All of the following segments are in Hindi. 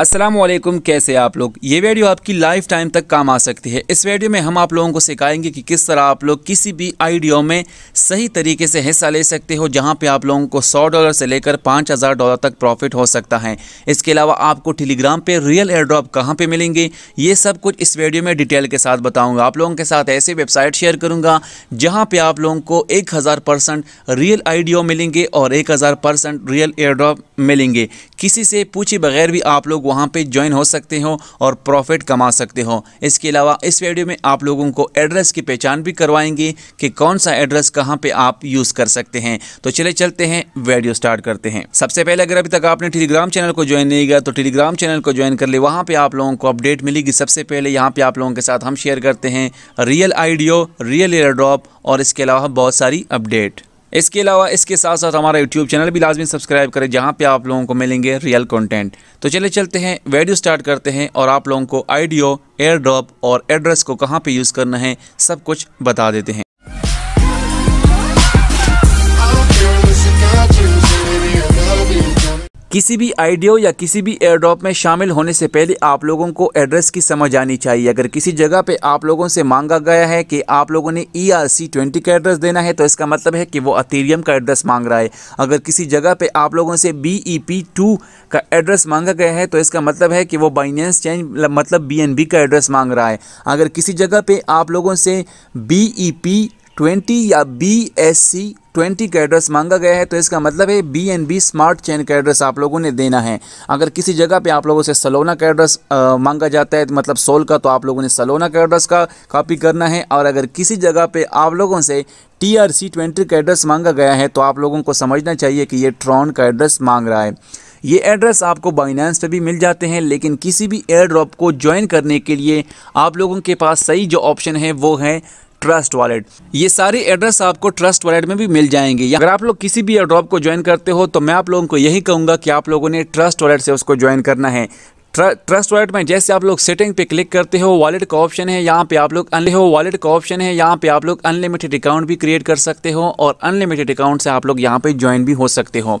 असलम कैसे आप लोग ये वीडियो आपकी लाइफ टाइम तक काम आ सकती है इस वीडियो में हम आप लोगों को सिखाएंगे कि किस तरह आप लोग किसी भी आईडियो में सही तरीके से हिस्सा ले सकते हो जहाँ पे आप लोगों को 100 डॉलर से लेकर 5000 डॉलर तक प्रॉफिट हो सकता है इसके अलावा आपको टेलीग्राम पे रियल एयर ड्रॉप कहाँ पर मिलेंगे ये सब कुछ इस वीडियो में डिटेल के साथ बताऊँगा आप लोगों के साथ ऐसी वेबसाइट शेयर करूँगा जहाँ पर आप लोगों को एक रियल आईडियो मिलेंगे और एक रियल एयर ड्रॉप मिलेंगे किसी से पूछे बगैर भी आप लोग वहाँ पे ज्वाइन हो सकते हो और प्रॉफिट कमा सकते हो इसके अलावा इस वीडियो में आप लोगों को एड्रेस की पहचान भी करवाएंगे कि कौन सा एड्रेस कहाँ पे आप यूज़ कर सकते हैं तो चले चलते हैं वीडियो स्टार्ट करते हैं सबसे पहले अगर अभी तक आपने टेलीग्राम चैनल को ज्वाइन नहीं किया तो टेलीग्राम चैनल को ज्वाइन कर ले वहाँ पर आप लोगों को अपडेट मिलेगी सबसे पहले यहाँ पर आप लोगों के साथ हम शेयर करते हैं रियल आइडियो रियल एयर ड्रॉप और इसके अलावा बहुत सारी अपडेट इसके अलावा इसके साथ साथ हमारा यूट्यूब चैनल भी लाजमी सब्सक्राइब करें जहाँ पर आप लोगों को मिलेंगे रियल कॉन्टेंट तो चले चलते हैं वीडियो स्टार्ट करते हैं और आप लोगों को आइडियो एयर ड्रॉप और एड्रेस को कहाँ पर यूज़ करना है सब कुछ बता देते हैं किसी भी आइडियो या किसी भी एयरड्रॉप में शामिल होने से पहले आप लोगों को एड्रेस की समझ आनी चाहिए अगर किसी जगह पे आप लोगों से मांगा गया है कि आप लोगों ने ई आर सी ट्वेंटी का एड्रेस देना है तो इसका मतलब है कि वो अथीरियम का एड्रेस मांग रहा है अगर किसी जगह पे आप लोगों से बी ई पी टू का एड्रेस मांगा गया है तो इसका मतलब है कि वो बाइनेंस चेंज मतलब बी एन बी का एड्रेस मांग रहा है अगर किसी जगह पर आप लोगों से बी ई पी ट्वेंटी या बी एस सी ट्वेंटी का एड्रेस मांगा गया है तो इसका मतलब है B N B smart chain का एड्रेस आप लोगों ने देना है अगर किसी जगह पे आप लोगों से सलोना का एड्रेस मांगा जाता है तो मतलब सोल का तो आप लोगों ने सलोना का एड्रेस का कॉपी करना है और अगर किसी जगह पे आप लोगों से टी आर सी ट्वेंटी का एड्रेस मांगा गया है तो आप लोगों को समझना चाहिए कि ये ट्रॉन का एड्रेस मांग रहा है ये एड्रेस आपको बाइनेंस पे भी मिल जाते हैं लेकिन किसी भी एयर ड्रॉप को ज्वाइन करने के लिए आप लोगों के पास सही जो ऑप्शन है वो है ट्रस्ट वॉलेट ये सारी एड्रेस आपको ट्रस्ट वॉलेट में भी मिल जाएंगे अगर आप लोग किसी भी एड्रॉप को ज्वाइन करते हो तो मैं आप लोगों को यही कहूँगा कि आप लोगों ने ट्रस्ट वॉलेट से उसको ज्वाइन करना है ट्रस्ट वॉलेट में जैसे आप लोग सेटिंग पे क्लिक करते हो वॉलेट का ऑप्शन है यहाँ पे आप लोग अनले हो वॉलेट का ऑप्शन है यहाँ पे आप लोग अनलिमिटेड अकाउंट भी क्रिएट कर सकते हो और अनलिमिटेड अकाउंट से आप लोग यहाँ पे ज्वाइन भी हो सकते हो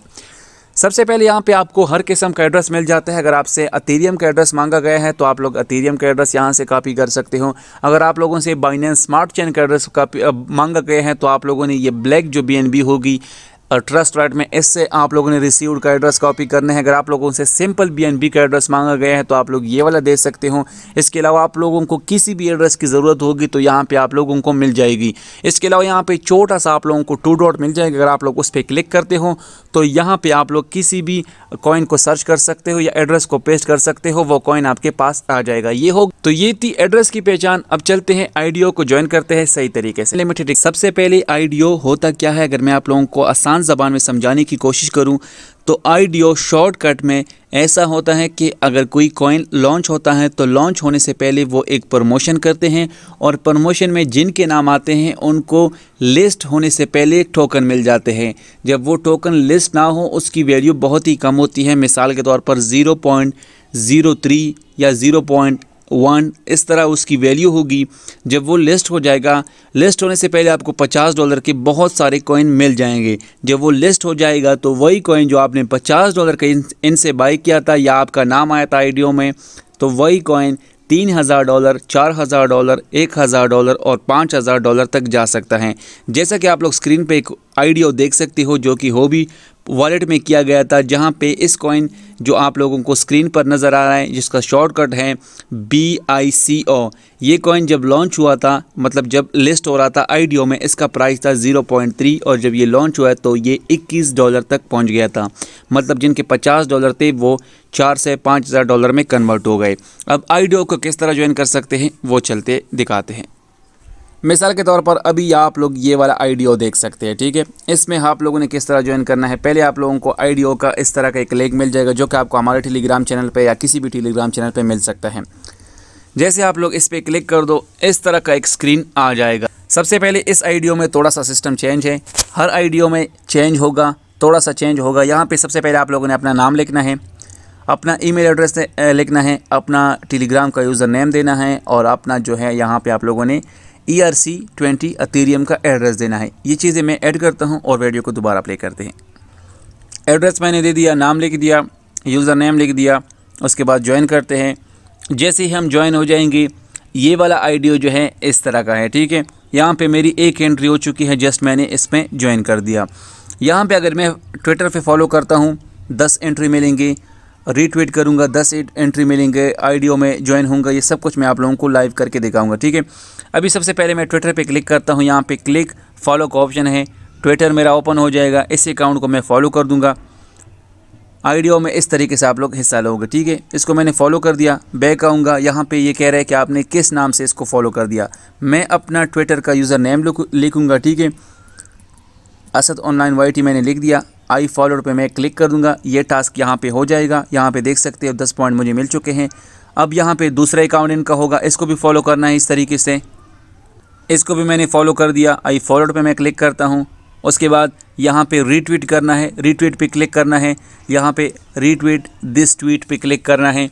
सबसे पहले यहाँ पे आपको हर किस्म का एड्रेस मिल जाता है अगर आपसे अतीरियम का एड्रेस मांगा गया है तो आप लोग अतीरियम का एड्रेस यहाँ से कॉपी कर सकते हो अगर आप लोगों से बाइनेंस स्मार्ट चेन का एड्रेस मांगा गया है तो आप लोगों ने ये ब्लैक जो बी होगी और ट्रस्ट राइट में इससे आप लोगों ने रिसीव का एड्रेस कॉपी करने हैं अगर आप लोगों से सिंपल बी का एड्रेस मांगा गया है तो आप लोग ये वाला दे सकते हो इसके अलावा आप लोगों को किसी भी एड्रेस की ज़रूरत होगी तो यहाँ पे आप लोगों को मिल जाएगी इसके अलावा यहाँ पे छोटा सा आप लोगों को टू डॉट मिल जाएगा अगर आप लोग उस पर क्लिक करते हो तो यहाँ पर आप लोग किसी भी कॉइन को सर्च कर सकते हो या एड्रेस को पेस्ट कर सकते हो वो कॉइन आपके पास आ जाएगा ये हो तो ये थी एड्रेस की पहचान अब चलते हैं आई को ज्वाइन करते हैं सही तरीके से लिमिटेड सबसे पहले आई होता क्या है अगर मैं आप लोगों को आसान आसान ज़बान में समझाने की कोशिश करूं तो आईडीओ शॉर्टकट में ऐसा होता है कि अगर कोई कॉइन लॉन्च होता है तो लॉन्च होने से पहले वो एक प्रमोशन करते हैं और प्रमोशन में जिनके नाम आते हैं उनको लिस्ट होने से पहले टोकन मिल जाते हैं जब वो टोकन लिस्ट ना हो उसकी वैल्यू बहुत ही कम होती है मिसाल के तौर पर ज़ीरो पॉइंट ज़ीरो थ्री या ज़ीरो पॉइंट वन इस तरह उसकी वैल्यू होगी जब वो लिस्ट हो जाएगा लिस्ट होने से पहले आपको पचास डॉलर के बहुत सारे कॉइन मिल जाएंगे जब वो लिस्ट हो जाएगा तो वही कॉइन जो आपने पचास डॉलर का इनसे बाई किया था या आपका नाम आया था आइडियो में तो वही कॉइन तीन हज़ार डॉलर चार हज़ार डॉलर एक हज़ार डॉलर और पाँच हज़ार डॉलर तक जा सकता है जैसा कि आप लोग स्क्रीन पे एक आइडियो देख सकते हो जो कि हो भी वॉलेट में किया गया था जहां पे इस कॉइन जो आप लोगों को स्क्रीन पर नज़र आ रहा है जिसका शॉर्टकट है बी आई सी ओ ये कॉइन जब लॉन्च हुआ था मतलब जब लिस्ट हो रहा था आई में इसका प्राइस था 0.3 और जब ये लॉन्च हुआ तो ये 21 डॉलर तक पहुंच गया था मतलब जिनके 50 डॉलर थे वो चार से पाँच हज़ार डॉलर में कन्वर्ट हो गए अब आई को किस तरह ज्वाइन कर सकते हैं वो चलते दिखाते हैं मिसाल के तौर पर अभी आप लोग ये वाला आईडीओ देख सकते हैं ठीक है इसमें आप लोगों ने किस तरह ज्वाइन करना है पहले आप लोगों को आईडीओ का इस तरह का एक लिंक मिल जाएगा जो कि आपको हमारे टेलीग्राम चैनल पर या किसी भी टेलीग्राम चैनल पर मिल सकता है जैसे आप लोग इस पर क्लिक कर दो इस तरह का एक स्क्रीन आ जाएगा सबसे पहले इस आई में थोड़ा सा सिस्टम चेंज है हर आई में चेंज होगा थोड़ा सा चेंज होगा यहाँ पे सबसे पहले आप लोगों ने अपना नाम लिखना है अपना ईमेल एड्रेस लिखना है अपना टेलीग्राम का यूज़र नेम देना है और अपना जो है यहाँ पे आप लोगों ने ई आर सी ट्वेंटी अतीरियम का एड्रेस देना है ये चीज़ें मैं ऐड करता हूँ और वीडियो को दोबारा प्ले करते हैं एड्रेस मैंने दे दिया नाम लिख दिया यूज़र नेम लिख दिया उसके बाद ज्वाइन करते हैं जैसे ही हम ज्वाइन हो जाएंगे ये वाला आई जो है इस तरह का है ठीक है यहाँ पे मेरी एक एंट्री हो चुकी है जस्ट मैंने इसमें ज्वाइन कर दिया यहाँ पे अगर मैं ट्विटर पे फॉलो करता हूँ दस एंट्री मिलेंगी रीट्वीट करूँगा दस एंट्री मिलेंगे आईडियो में ज्वाइन होंगे ये सब कुछ मैं आप लोगों को लाइव करके दिखाऊंगा ठीक है अभी सबसे पहले मैं ट्विटर पर क्लिक करता हूँ यहाँ पर क्लिक फॉलो का ऑप्शन है ट्विटर मेरा ओपन हो जाएगा इस अकाउंट को मैं फॉलो कर दूँगा आइडियो में इस तरीके से आप लोग हिस्सा लोगे ठीक है इसको मैंने फॉलो कर दिया बैक आऊँगा यहाँ पर ये कह रहा है कि आपने किस नाम से इसको फॉलो कर दिया मैं अपना ट्विटर का यूज़र नेम लिखूँगा ठीक है असद ऑनलाइन वाई मैंने लिख दिया आई फॉलोड पे मैं क्लिक कर दूंगा ये टास्क यहाँ पे हो जाएगा यहाँ पे देख सकते हो दस पॉइंट मुझे मिल चुके हैं अब यहाँ पे दूसरा अकाउंट इनका होगा इसको भी फॉलो करना है इस तरीके से इसको भी मैंने फॉलो कर दिया आई फॉलोड पे मैं क्लिक करता हूँ उसके बाद यहाँ पे रीट्वीट करना है रीट्वीट पे क्लिक करना है यहाँ पे रीट्वीट दिस ट्वीट पे क्लिक करना है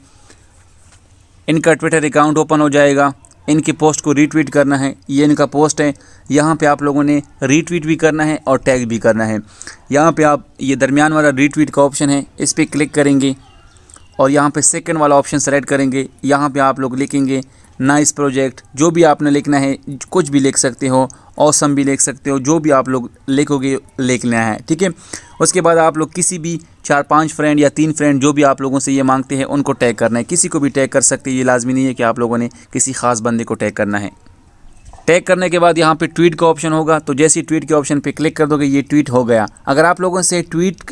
इनका ट्विटर अकाउंट ओपन हो जाएगा इनकी पोस्ट को रीट्वीट करना है ये इनका पोस्ट है यहाँ पे आप लोगों ने रीट्वीट भी करना है और टैग भी करना है यहाँ पे आप ये दरमियान वाला रीट्वीट का ऑप्शन है इस पर क्लिक करेंगे और यहाँ पे सेकंड वाला ऑप्शन सेलेक्ट करेंगे यहाँ पे आप लोग लिखेंगे नाइस प्रोजेक्ट जो भी आपने लिखना है कुछ भी लिख सकते हो औसम भी लिख सकते हो जो भी आप लोग लिखोगे लिख लेना है ठीक है उसके बाद आप लोग किसी भी चार पांच फ्रेंड या तीन फ्रेंड जो भी आप लोगों से ये मांगते हैं उनको टैग करना है किसी को भी टैग कर सकते हैं ये लाजमी नहीं है कि आप लोगों ने किसी ख़ास बंदे को टैग करना है टैग करने के बाद यहाँ पे ट्वीट का ऑप्शन होगा तो जैसे ट्वीट के ऑप्शन पे क्लिक कर दोगे ये ट्वीट हो गया अगर आप लोगों से ट्वीट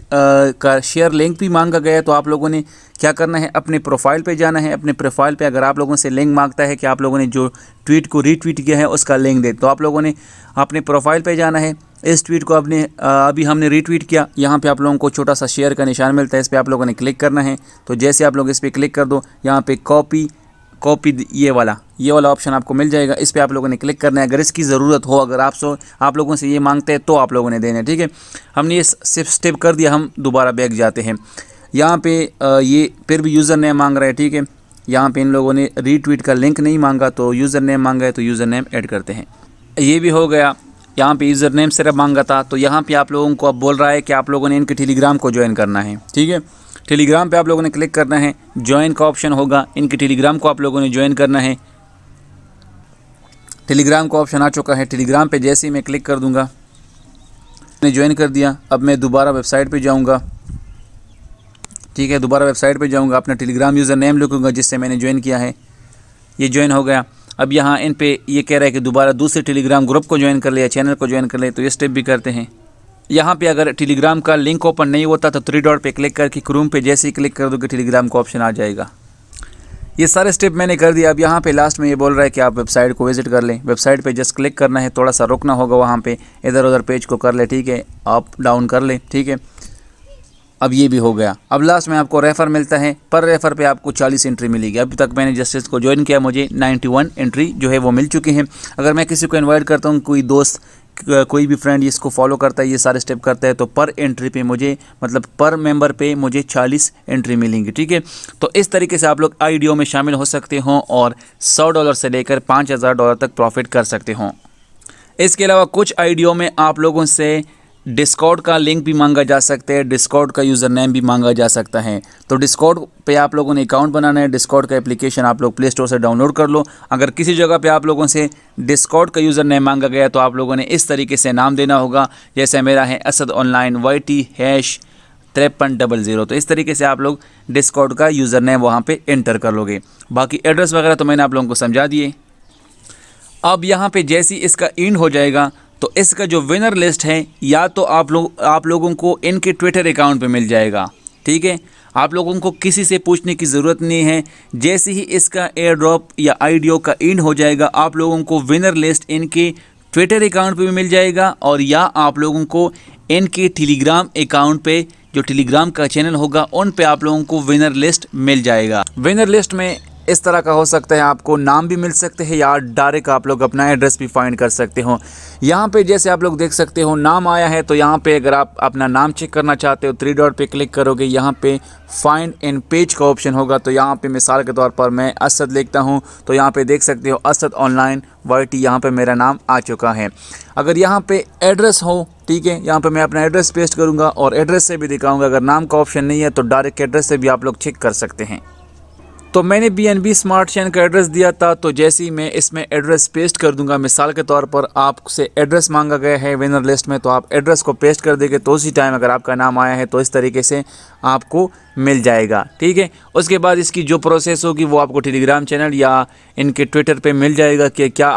का शेयर लिंक भी मांगा गया तो आप लोगों ने क्या करना है अपने प्रोफाइल पे जाना है अपने प्रोफाइल पे अगर आप लोगों से लिंक मांगता है कि आप लोगों ने जो ट्वीट को रीट्वीट किया है उसका लिंक दे तो आप लोगों ने अपने प्रोफाइल पर जाना है इस ट्वीट को आपने अभी हमने रीट्वीट किया यहाँ पे आप लोगों को छोटा सा शेयर का निशान मिलता है इस पर आप लोगों ने क्लिक करना है तो जैसे आप लोग इस पर क्लिक कर दो यहाँ पे कॉपी कॉपी ये वाला ये वाला ऑप्शन आपको मिल जाएगा इस पर आप लोगों ने क्लिक करना है अगर इसकी ज़रूरत हो अगर आप सो आप लोगों से ये मांगते हैं तो आप लोगों ने देना है ठीक है हमने ये सिर्फ स्टेप कर दिया हम दोबारा बैग जाते हैं यहाँ पे ये फिर भी यूज़र नेम मांग रहा है ठीक है यहाँ पे इन लोगों ने रीट्वीट का लिंक नहीं मांगा तो यूज़र नेम मांगा है तो यूज़र नेम ऐड करते हैं ये भी हो गया यहाँ पे यूज़र नेम सिर्फ मांगा था तो यहाँ पे आप लोगों को अब बोल रहा है कि आप लोगों ने इनके टेलीग्राम को ज्वाइन करना है ठीक है टेलीग्राम पे आप लोगों ने क्लिक करना है ज्वाइन का ऑप्शन होगा इनके टेलीग्राम को आप लोगों ने ज्वाइन करना है टेलीग्राम का ऑप्शन आ चुका है टेलीग्राम पे जैसे ही मैं क्लिक कर दूंगा मैंने ज्वाइन कर दिया अब मैं दोबारा वेबसाइट पे जाऊंगा ठीक है दोबारा वेबसाइट पे जाऊंगा अपना टेलीग्राम यूज़र नेम लिखूंगा जिससे मैंने ज्वाइन किया है ये ज्वाइन हो गया अब यहाँ इन पर ये कह रहा है कि दोबारा दूसरे टेलीग्राम ग्रुप को ज्वाइन कर लिया चैनल को ज्वाइन कर ले तो ये स्टेप भी करते हैं यहाँ पे अगर टेलीग्राम का लिंक ओपन नहीं होता तो थ्री डॉट पे क्लिक करके क्रूम पे जैसे ही क्लिक कर दोगे टेलीग्राम का ऑप्शन आ जाएगा ये सारे स्टेप मैंने कर दिया अब यहाँ पे लास्ट में ये बोल रहा है कि आप वेबसाइट को विजिट कर लें वेबसाइट पे जस्ट क्लिक करना है थोड़ा सा रुकना होगा वहाँ पर इधर उधर पेज को कर ले ठीक है अप डाउन कर लें ठीक है अब ये भी हो गया अब लास्ट में आपको रेफ़र मिलता है पर रेफ़र पे आपको 40 एंट्री मिलेगी अभी तक मैंने जस्टिस को ज्वाइन किया मुझे 91 एंट्री जो है वो मिल चुकी हैं अगर मैं किसी को इनवाइट करता हूँ कोई दोस्त कोई भी फ्रेंड इसको फॉलो करता है ये सारे स्टेप करता है तो पर एंट्री पे मुझे मतलब पर मेंबर पे मुझे 40 एंट्री मिलेंगी ठीक है तो इस तरीके से आप लोग आईडीओ में शामिल हो सकते हों और 100 डॉलर से लेकर 5000 डॉलर तक प्रॉफिट कर सकते हों इसके अलावा कुछ आईडीओ में आप लोगों से डिस्कॉर्ड का लिंक भी मांगा जा सकता है डिस्कॉर्ड का यूज़र नेम भी मांगा जा सकता है तो डिस्कॉर्ड पे आप लोगों ने अकाउंट बनाना है डिस्कॉर्ड का एप्लीकेशन आप लोग प्ले स्टोर से डाउनलोड कर लो अगर किसी जगह पे आप लोगों से डिस्कॉर्ड का यूज़र नेम मांगा गया तो आप लोगों ने इस तरीके से नाम देना होगा जैसे मेरा है Asad online Y T hash त्रेपन डबल ज़ीरो तो इस तरीके से आप लोग डिस्कॉर्ड का यूज़र नेम वहाँ पर एंटर कर लोगे बाकी एड्रेस वगैरह तो मैंने आप लोगों को समझा दिए अब यहाँ पर जैसी इसका इंड हो जाएगा तो इसका जो विनर लिस्ट है या तो आप लोग आप लोगों को इनके ट्विटर अकाउंट पे मिल जाएगा ठीक है आप लोगों को किसी से पूछने की ज़रूरत नहीं है जैसे ही इसका एयर ड्रॉप या आईडियो का एंड हो जाएगा आप लोगों को विनर लिस्ट इनके ट्विटर अकाउंट पे भी मिल जाएगा और या आप लोगों को इनके टेलीग्राम अकाउंट पे जो टेलीग्राम का चैनल होगा उन पे आप लोगों को विनर लिस्ट मिल जाएगा विनर लिस्ट में इस तरह का हो सकता है आपको नाम भी मिल सकते हैं या डायरेक्ट आप लोग अपना एड्रेस भी फाइंड कर सकते हो यहाँ पे जैसे आप लोग देख सकते हो नाम आया है तो यहाँ पे अगर आप अपना नाम चेक करना चाहते हो थ्री डॉट पे क्लिक करोगे यहाँ पे फाइंड एंड पेज का ऑप्शन होगा तो यहाँ पे मिसाल के तौर पर मैं असद लिखता हूँ तो यहाँ पे देख सकते हो असद ऑनलाइन वाई टी यहाँ पर मेरा नाम आ चुका है अगर यहाँ पे एड्रेस हो ठीक है यहाँ पे मैं अपना एड्रेस पेस्ट करूँगा और एड्रेस से भी दिखाऊँगा अगर नाम का ऑप्शन नहीं है तो डायरेक्ट एड्रेस से भी आप लोग चेक कर सकते हैं तो मैंने B N B smart chain का एड्रेस दिया था तो जैसे ही मैं इसमें एड्रेस पेस्ट कर दूंगा मिसाल के तौर पर आपसे एड्रेस मांगा गया है विनर लिस्ट में तो आप एड्रेस को पेस्ट कर देंगे तो उसी टाइम अगर आपका नाम आया है तो इस तरीके से आपको मिल जाएगा ठीक है उसके बाद इसकी जो प्रोसेस होगी वो आपको टेलीग्राम चैनल या इनके ट्विटर पर मिल जाएगा कि क्या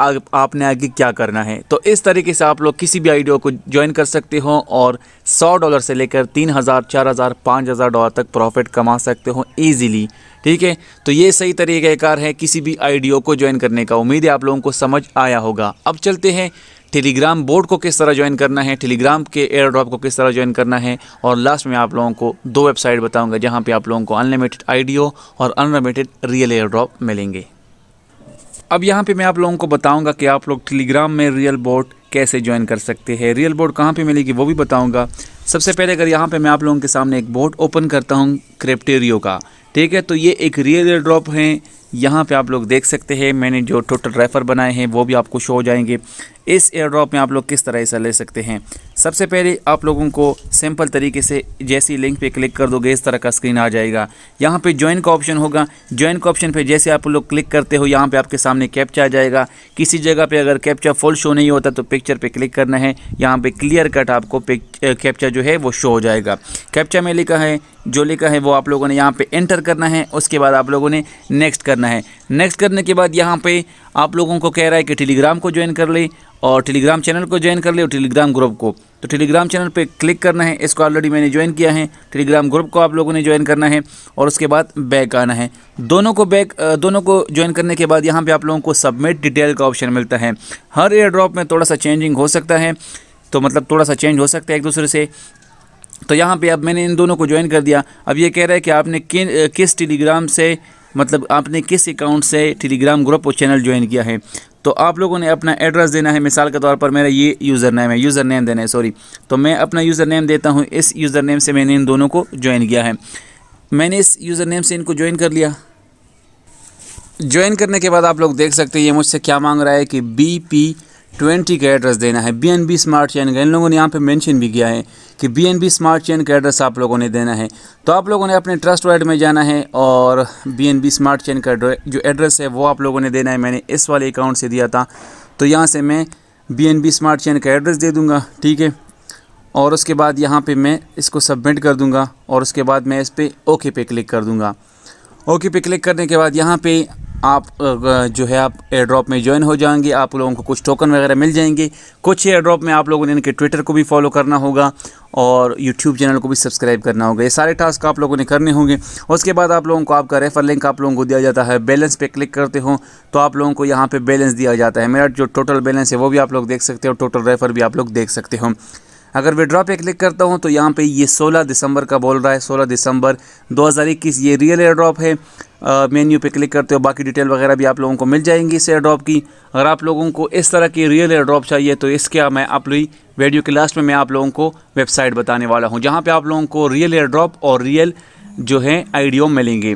आपने आगे क्या करना है तो इस तरीके से आप लोग किसी भी आइडियो को ज्वाइन कर सकते हो और सौ डॉलर से लेकर तीन हज़ार चार हज़ार पाँच हज़ार डॉलर तक प्रॉफिट कमा सकते हो ईजिली ठीक है तो ये सही तरीकेकार है किसी भी आईडीओ को ज्वाइन करने का उम्मीद है आप लोगों को समझ आया होगा अब चलते हैं टेलीग्राम बोर्ड को किस तरह ज्वाइन करना है टेलीग्राम के एयर ड्रॉप को किस तरह ज्वाइन करना है और लास्ट में आप लोगों को दो वेबसाइट बताऊँगा जहाँ पर आप लोगों को अनलिमिटेड आई और अनलिमिटेड रियल एयर ड्रॉप मिलेंगे अब यहाँ पे मैं आप लोगों को बताऊंगा कि आप लोग टेलीग्राम में रियल बोट कैसे ज्वाइन कर सकते हैं रियल बोर्ड कहाँ पे मिलेगी वो भी बताऊंगा सबसे पहले अगर यहाँ पे मैं आप लोगों के सामने एक बोर्ड ओपन करता हूँ क्रिप्टेरियो का ठीक है तो ये एक रियल रियल ड्रॉप है यहाँ पे आप लोग देख सकते हैं मैंने जो टोटल रेफर बनाए हैं वो भी आपको शो हो जाएंगे इस एयर ड्रॉप में आप लोग किस तरह हिस्सा ले सकते हैं सबसे पहले आप लोगों को सिंपल तरीके से जैसी लिंक पे क्लिक कर दोगे इस तरह का स्क्रीन आ जाएगा यहाँ पे ज्वाइन का ऑप्शन होगा ज्वाइन का ऑप्शन पे जैसे आप लोग क्लिक करते हो यहाँ पे आपके सामने कैप्चा आ जाएगा किसी जगह पे अगर कैप्चा फुल शो नहीं होता तो पिक्चर पे क्लिक करना है यहाँ पे क्लियर कट आपको पिक कैप्चा जो है वो शो हो जाएगा कैप्चा में लिखा है जो लिखा है वो आप लोगों ने यहाँ पे एंटर करना है उसके बाद आप लोगों ने नेक्स्ट करना है नेक्स्ट करने के बाद यहाँ पे आप लोगों को कह रहा है कि टेलीग्राम को ज्वाइन कर ले और टेलीग्राम चैनल को ज्वाइन कर ले और टेलीग्राम ग्रुप को तो टेलीग्राम चैनल पे क्लिक करना है इसको ऑलरेडी मैंने ज्वाइन किया है टेलीग्राम ग्रुप को आप लोगों ने ज्वाइन करना है और उसके बाद बैक आना है दोनों को बैक दोनों को ज्वाइन करने के बाद यहाँ पे आप लोगों को सबमिट डिटेल का ऑप्शन मिलता है हर एयर ड्रॉप में थोड़ा सा चेंजिंग हो सकता है तो मतलब थोड़ा सा चेंज हो सकता है एक दूसरे से तो यहाँ पे अब मैंने इन दोनों को ज्वाइन कर दिया अब ये कह रहा है कि आपने किन किस टेलीग्राम से मतलब आपने किस अकाउंट से टेलीग्राम ग्रुप और चैनल ज्वाइन किया है तो आप लोगों ने अपना एड्रेस देना है मिसाल के तौर पर मेरा ये यूज़र नेम है यूज़र नेम देना है सॉरी तो मैं अपना यूज़र नेम देता हूँ इस यूज़र नेम से मैंने इन दोनों को ज्वाइन किया है मैंने इस यूज़र नेम से इनको ज्वाइन कर लिया ज्वाइन करने के बाद आप लोग देख सकते हैं ये मुझसे क्या मांग रहा है कि बी पी ट्वेंटी का एड्रेस देना है B N B smart chain का इन लोगों ने यहाँ पे मेंशन भी किया है कि B N B smart chain का एड्रेस आप लोगों ने देना है तो आप लोगों ने अपने ट्रस्ट वाइड में जाना है और B N B smart chain का जो एड्रेस है वो आप लोगों ने देना है मैंने इस वाले अकाउंट से दिया था तो यहाँ से मैं B N B smart chain का एड्रेस दे दूँगा ठीक है और उसके बाद यहाँ पर मैं इसको सबमिट कर दूँगा और उसके बाद मैं इस पर ओके पे क्लिक कर दूँगा ओके पे क्लिक करने के बाद यहाँ पे आप जो है आप एयर ड्रॉप में ज्वाइन हो जाएंगे आप लोगों को कुछ टोकन वगैरह मिल जाएंगे कुछ एयर ड्रॉप में आप लोगों ने इनके ट्विटर को भी फॉलो करना होगा और यूट्यूब चैनल को भी सब्सक्राइब करना होगा ये सारे टास्क आप लोगों ने करने होंगे उसके बाद आप लोगों को आपका रेफर लिंक आप लोगों को दिया जाता है बैलेंस पे क्लिक करते हो तो आप लोगों को यहाँ पर बैलेंस दिया जाता है मेरा जो टोटल बैलेंस है वो भी आप लोग देख सकते हो टोटल रेफर भी आप लोग देख सकते हो अगर विड्रॉ पे क्लिक करता हूँ तो यहाँ पे ये 16 दिसंबर का बोल रहा है 16 दिसंबर 2021 ये रियल एयर ड्रॉप है मेन्यू पे क्लिक करते हो बाकी डिटेल वगैरह भी आप लोगों को मिल जाएंगी इस एयरड्रॉप की अगर आप लोगों को इस तरह की रियल एयरड्रॉप चाहिए तो इसका मैं लोग वीडियो के लास्ट में मैं आप लोगों को वेबसाइट बताने वाला हूँ जहाँ पर आप लोगों को रियल एयरड्रॉप और रियल जो है आइडियो मिलेंगे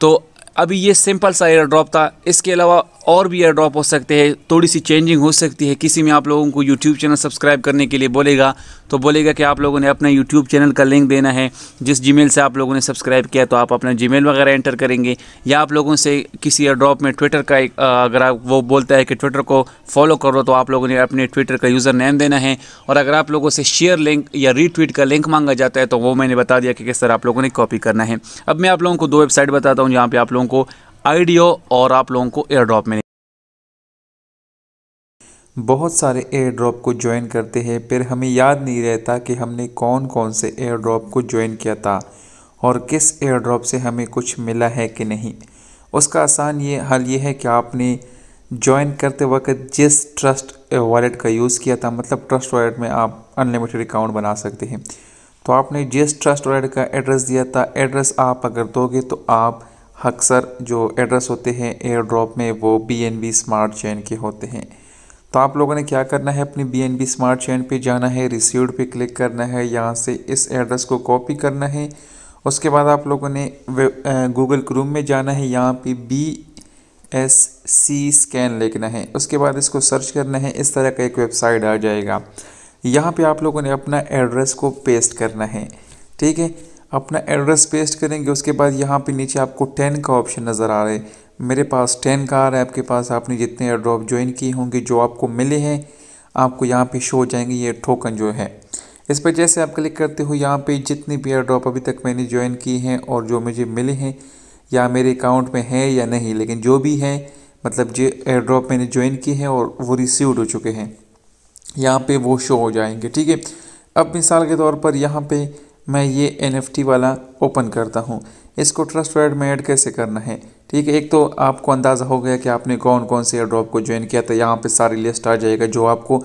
तो अभी ये सिंपल सा एयर ड्रॉप था इसके अलावा और भी एयर ड्रॉप हो सकते हैं थोड़ी सी चेंजिंग हो सकती है किसी में आप लोगों को यूट्यूब चैनल सब्सक्राइब करने के लिए बोलेगा तो बोलेगा कि आप लोगों ने अपना यूट्यूब चैनल का लिंक देना है जिस जीमेल से आप लोगों ने सब्सक्राइब किया तो आप अपना जीमेल वगैरह एंटर करेंगे या आप लोगों से किसी ड्रॉप में ट्विटर का एक अगर आप वो बोलता है कि ट्विटर को फॉलो करो तो आप लोगों ने अपने ट्विटर का यूज़र नेम देना है और अगर आप लोगों से शेयर लिंक या रीट्वीट का लिंक मांगा जाता है तो वो मैंने बता दिया कि किस तरह आप लोगों ने कॉपी करना है अब मैं आप लोगों को दो वेबसाइट बताता हूँ जहाँ पर आप लोगों को आइडियो और आप लोगों को एयर ड्रॉप में बहुत सारे एयर ड्रॉप को ज्वाइन करते हैं फिर हमें याद नहीं रहता कि हमने कौन कौन से एयर ड्रॉप को ज्वाइन किया था और किस एयर ड्रॉप से हमें कुछ मिला है कि नहीं उसका आसान ये हल ये है कि आपने ज्वाइन करते वक्त जिस ट्रस्ट वॉलेट का यूज़ किया था मतलब ट्रस्ट वॉलेट में आप अनलिमिटेड अकाउंट बना सकते हैं तो आपने जिस ट्रस्ट वॉलेट का एड्रेस दिया था एड्रेस आप अगर दोगे तो आप अक्सर जो एड्रेस होते हैं एयर ड्रॉप में वो बी स्मार्ट चेन के होते हैं तो आप लोगों ने क्या करना है अपनी B N B smart chain पे जाना है रिसीव्ड पे क्लिक करना है यहाँ से इस एड्रेस को कॉपी करना है उसके बाद आप लोगों ने गूगल क्रूम में जाना है यहाँ पे बी एस सी स्कैन लिखना है उसके बाद इसको सर्च करना है इस तरह का एक वेबसाइट आ जाएगा यहाँ पे आप लोगों ने अपना एड्रेस को पेस्ट करना है ठीक है अपना एड्रेस पेस्ट करेंगे उसके बाद यहाँ पर नीचे आपको टेन का ऑप्शन नज़र आ रहा है मेरे पास टेन कार है आपके पास आपने जितने एयर ड्रॉप ज्वाइन किए होंगे जो आपको मिले हैं आपको यहाँ पे शो हो जाएंगे ये टोकन जो है इस पर जैसे आप क्लिक करते हो यहाँ पे जितनी भी एयर ड्रॉप अभी तक मैंने ज्वाइन की हैं और जो मुझे मिले हैं या मेरे अकाउंट में है या नहीं लेकिन जो भी है मतलब जो एयर ड्रॉप मैंने ज्वाइन की है और वो रिसीव्ड हो चुके हैं यहाँ पर वो शो हो जाएंगे ठीक है अब मिसाल के तौर पर यहाँ पर मैं ये एन वाला ओपन करता हूँ इसको ट्रस्ट में ऐड कैसे करना है ठीक है एक तो आपको अंदाज़ा हो गया कि आपने कौन कौन से एयर ड्रॉप को ज्वाइन किया तो यहाँ पे सारी लिस्ट आ जाएगा जो आपको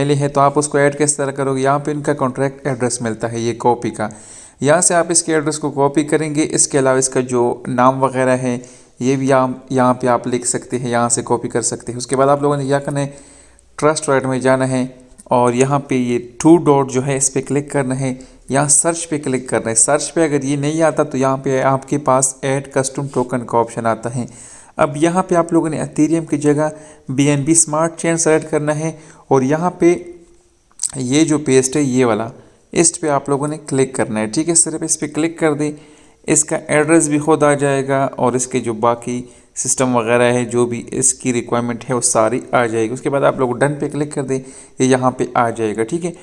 मिले हैं तो आप उसको ऐड किस तरह करोगे यहाँ पे इनका कॉन्ट्रैक्ट एड्रेस मिलता है ये कॉपी का यहाँ से आप इसके एड्रेस को कॉपी करेंगे इसके अलावा इसका जो नाम वगैरह है ये भी यहाँ यहाँ पर आप लिख सकते हैं यहाँ से कॉपी कर सकते हैं उसके बाद आप लोगों ने क्या करना है ट्रस्ट राइट में जाना है और यहाँ पर ये टू डॉट जो है इस पर क्लिक करना है यहाँ सर्च पे क्लिक करना है सर्च पे अगर ये नहीं आता तो यहाँ पे आपके पास ऐड कस्टम टोकन का ऑप्शन आता है अब यहाँ पे आप लोगों ने अथीरियम की जगह बी स्मार्ट चेन सेलेक्ट करना है और यहाँ पे ये जो पेस्ट है ये वाला इस पे आप लोगों ने क्लिक करना है ठीक है सिर्फ इस पर क्लिक कर दें इसका एड्रेस भी खुद आ जाएगा और इसके जो बाकी सिस्टम वगैरह है जो भी इसकी रिक्वायरमेंट है वो सारी आ जाएगी उसके बाद आप लोग डन पे क्लिक कर दें ये यहाँ पे आ जाएगा ठीक है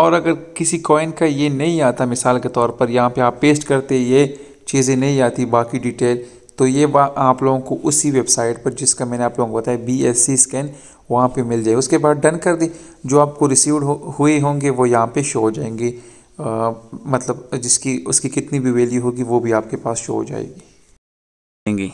और अगर किसी कॉइन का ये नहीं आता मिसाल के तौर पर यहाँ पे आप पेस्ट करते ये चीज़ें नहीं आती बाकी डिटेल तो ये आप लोगों को उसी वेबसाइट पर जिसका मैंने आप लोगों को बताया बी एस सी स्कैन वहाँ पर मिल जाए उसके बाद डन कर दी जो आपको रिसीव हो, हुए होंगे वो यहाँ पर शो हो जाएंगे आ, मतलब जिसकी उसकी कितनी भी वैल्यू होगी वो भी आपके पास शो हो जाएगी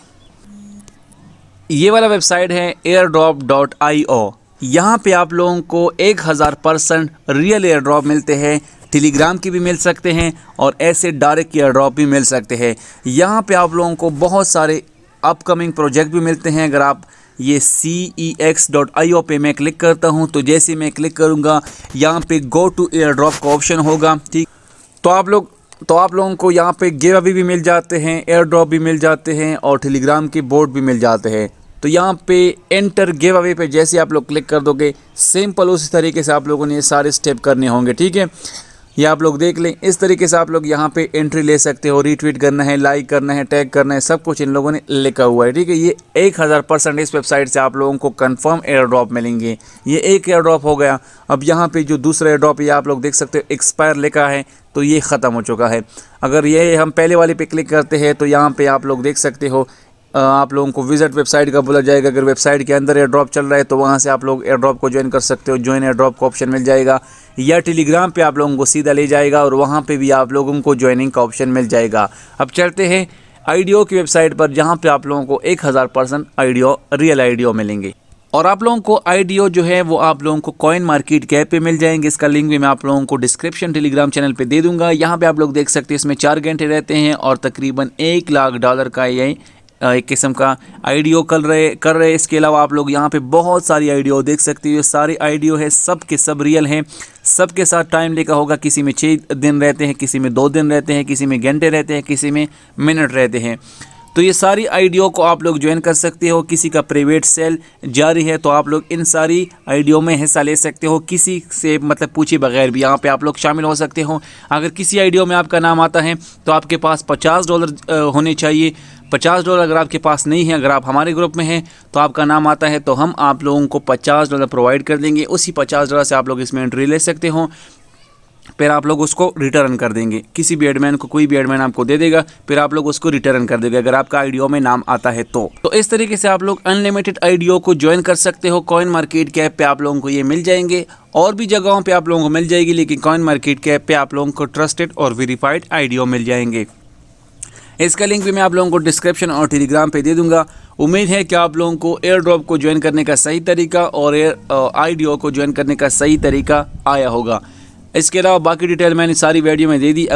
ये वाला वेबसाइट है airdrop dot I O यहाँ पे आप लोगों को एक हज़ार परसेंट रियल एयर ड्रॉप मिलते हैं टेलीग्राम की भी मिल सकते हैं और ऐसे डायरेक्ट एयर ड्रॉप भी मिल सकते हैं यहाँ पे आप लोगों को बहुत सारे अपकमिंग प्रोजेक्ट भी मिलते हैं अगर आप ये सी ई एक्स डॉट आई ओ पे मैं क्लिक करता हूँ तो जैसे मैं क्लिक करूँगा यहाँ पे गो टू एयर ड्रॉप का ऑप्शन होगा ठीक तो आप लोग तो आप लोगों को यहाँ पे गेवा भी मिल जाते हैं एयर ड्रॉप भी मिल जाते हैं और टेलीग्राम के बोर्ड भी मिल जाते हैं तो यहाँ पे एंटर गिव अवे पे जैसे आप लोग क्लिक कर दोगे सिंपल उसी तरीके से आप लोगों ने ये सारे स्टेप करने होंगे ठीक है ये आप लोग देख लें इस तरीके से आप लोग यहाँ पे एंट्री ले सकते हो रीट्वीट करना है लाइक करना है टैग करना है सब कुछ इन लोगों ने लिखा हुआ है ठीक है ये एक हज़ार परसेंट इस वेबसाइट से आप लोगों को कंफर्म एयर ड्रॉप मिलेंगे ये एक एयर ड्रॉप हो गया अब यहाँ पे जो दूसरा एयर ड्रॉप ये आप लोग देख सकते हो एक्सपायर लिखा है तो ये ख़त्म हो चुका है अगर ये हम पहले वाले पे क्लिक करते हैं तो यहाँ पे आप लोग देख सकते हो आप लोगों को विजिट वेबसाइट का बोला जाएगा अगर वेबसाइट के अंदर एयर ड्रॉप चल रहा है तो वहाँ से आप लोग एयर ड्रॉप को ज्वाइन कर सकते हो ज्वाइन एयर ड्रॉप का ऑप्शन मिल जाएगा या टेलीग्राम पे आप लोगों को सीधा ले जाएगा और वहाँ पे भी आप लोगों को ज्वाइनिंग का ऑप्शन मिल जाएगा अब चलते हैं आईडियो की वेबसाइट पर जहाँ पे आप लोगों को एक हज़ार परसेंट आईडियो रियल आईडियो मिलेंगे और आप लोगों को आइडियो जो है वो आप लोगों को कॉइन मार्केट कैप पे मिल जाएंगे इसका लिंक भी मैं आप लोगों को डिस्क्रिप्शन टेलीग्राम चैनल पे दे दूंगा यहाँ पे आप लोग देख सकते हैं इसमें चार घंटे रहते हैं और तकरीबन एक लाख डॉलर का ये एक किस्म का आइडियो कर रहे कर रहे इसके अलावा आप लोग यहाँ पे बहुत सारी आइडियो देख सकते हो सारे आइडियो है सब के सब रियल हैं सब के साथ टाइम लेकर होगा किसी में छः दिन रहते हैं किसी में दो दिन रहते हैं किसी में घंटे रहते हैं किसी में मिनट रहते हैं तो ये सारी आइडियो को आप लोग ज्वाइन कर सकते हो किसी का प्राइवेट सेल जारी है तो आप लोग इन सारी आइडियो में हिस्सा ले सकते हो किसी से मतलब पूछे बगैर भी यहाँ पे आप लोग शामिल हो सकते हो अगर किसी आइडियो में आपका नाम आता है तो आपके पास पचास डॉलर होने चाहिए पचास डॉलर अगर आपके पास नहीं है अगर आप हमारे ग्रुप में हैं तो आपका नाम आता है तो हम आप लोगों को पचास डॉलर प्रोवाइड कर देंगे उसी पचास डॉलर से आप लोग इसमें एंट्री ले सकते हो फिर आप लोग उसको रिटर्न कर देंगे किसी भी एडमैन को कोई भी एडमैन आपको दे देगा फिर आप लोग उसको रिटर्न कर देगा अगर आपका आईडीओ में नाम आता है तो तो इस तरीके से आप लोग अनलिमिटेड आईडीओ को ज्वाइन कर सकते हो कॉइन मार्केट कैप पे आप लोगों को ये मिल जाएंगे और भी जगहों पे आप लोगों को मिल जाएगी लेकिन कॉइन मार्केट कैप पे आप लोगों को ट्रस्टेड और वेरीफाइड आईडीओ मिल जाएंगे इसका लिंक भी मैं आप लोगों को डिस्क्रिप्शन और टेलीग्राम पे दे दूंगा उम्मीद है कि आप लोगों को एयर ड्रॉप को ज्वाइन करने का सही तरीका और एयर आई को ज्वाइन करने का सही तरीका आया होगा इसके अलावा बाकी डिटेल मैंने सारी वीडियो में दे दी